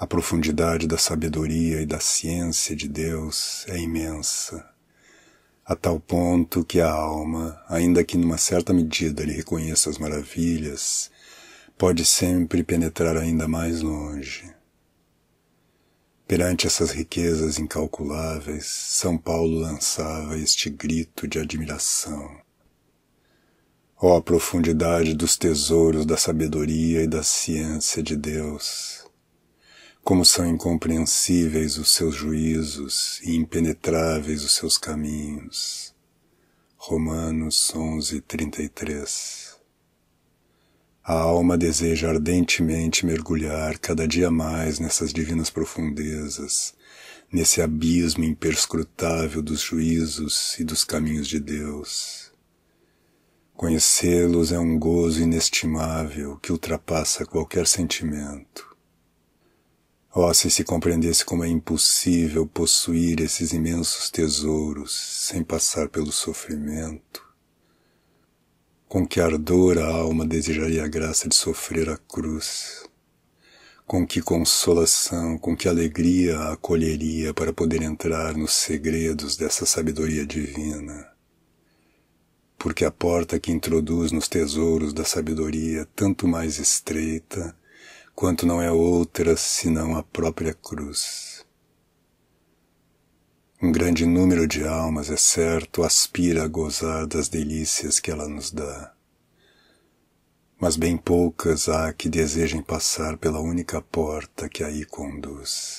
A profundidade da sabedoria e da ciência de Deus é imensa, a tal ponto que a alma, ainda que numa certa medida lhe reconheça as maravilhas, pode sempre penetrar ainda mais longe. Perante essas riquezas incalculáveis, São Paulo lançava este grito de admiração. Ó oh, a profundidade dos tesouros da sabedoria e da ciência de Deus! Como são incompreensíveis os seus juízos e impenetráveis os seus caminhos. Romanos 11, 33. A alma deseja ardentemente mergulhar cada dia mais nessas divinas profundezas, nesse abismo imperscrutável dos juízos e dos caminhos de Deus. Conhecê-los é um gozo inestimável que ultrapassa qualquer sentimento. Oh, se se compreendesse como é impossível possuir esses imensos tesouros sem passar pelo sofrimento. Com que ardor a alma desejaria a graça de sofrer a cruz. Com que consolação, com que alegria a acolheria para poder entrar nos segredos dessa sabedoria divina porque a porta que introduz nos tesouros da sabedoria, tanto mais estreita, quanto não é outra senão a própria cruz. Um grande número de almas, é certo, aspira a gozar das delícias que ela nos dá. Mas bem poucas há que desejem passar pela única porta que aí conduz.